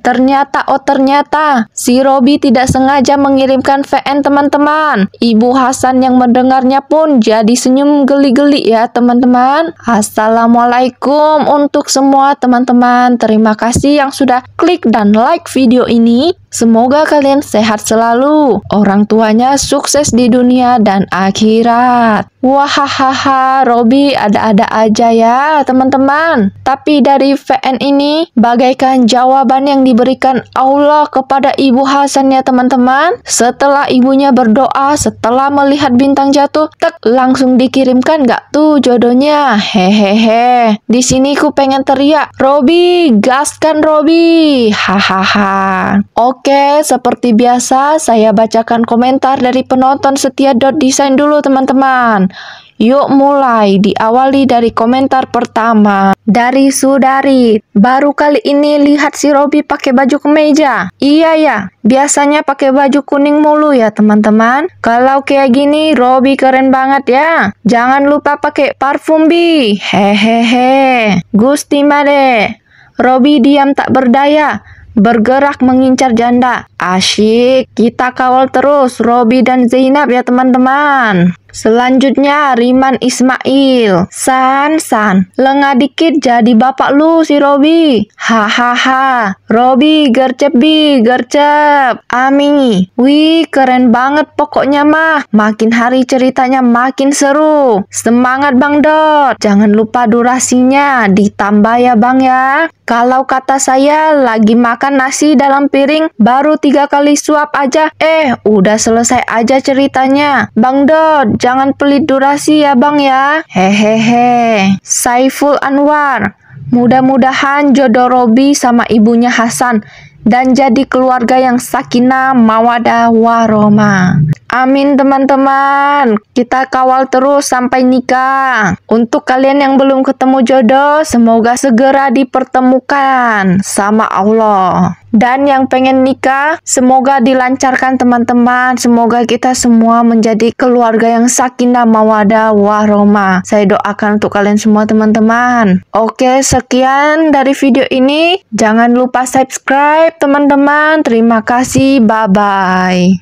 Ternyata oh ternyata si Robi tidak sengaja mengirimkan VN teman-teman. Ibu Hasan yang mendengarnya pun jadi senyum geli-geli ya teman-teman. Assalamualaikum untuk semua teman-teman. Terima kasih yang sudah klik dan like video ini. Semoga kalian sehat selalu, orang tuanya sukses di dunia dan akhirat. Wahahaha, Robi ada-ada aja ya teman-teman. Tapi dari VN ini bagaikan jawaban yang diberikan Allah kepada Ibu Hasan ya teman-teman. Setelah ibunya berdoa, setelah melihat bintang jatuh, tek langsung dikirimkan gak tuh jodohnya. Hehehe. Di sini ku pengen teriak, Robi, gaskan Robi. Hahaha. Oke. Oke, seperti biasa saya bacakan komentar dari penonton setia dot desain dulu teman-teman. Yuk mulai diawali dari komentar pertama dari Sudari. Baru kali ini lihat si Robi pakai baju kemeja. Iya ya, biasanya pakai baju kuning mulu ya teman-teman. Kalau kayak gini Robi keren banget ya. Jangan lupa pakai parfum bi. Hehehe. Gusti Made. Robi diam tak berdaya bergerak mengincar janda. Asyik, kita kawal terus Robi dan Zainab ya teman-teman. Selanjutnya Riman Ismail San San Lengah dikit jadi bapak lu si Robi Hahaha Robi gercep bi gercep Amin Wih keren banget pokoknya mah Makin hari ceritanya makin seru Semangat Bang Dot Jangan lupa durasinya ditambah ya Bang ya Kalau kata saya lagi makan nasi dalam piring Baru tiga kali suap aja Eh udah selesai aja ceritanya Bang Dot Jangan pelit durasi ya bang ya. Hehehe. Saiful Anwar. Mudah-mudahan jodoh Robi sama ibunya Hasan dan jadi keluarga yang sakinah mawadah waroma. Amin teman-teman. Kita kawal terus sampai nikah. Untuk kalian yang belum ketemu jodoh, semoga segera dipertemukan sama Allah. Dan yang pengen nikah, semoga dilancarkan teman-teman. Semoga kita semua menjadi keluarga yang sakinah mawadah warahmah. Saya doakan untuk kalian semua teman-teman. Oke, sekian dari video ini. Jangan lupa subscribe teman-teman. Terima kasih. Bye-bye.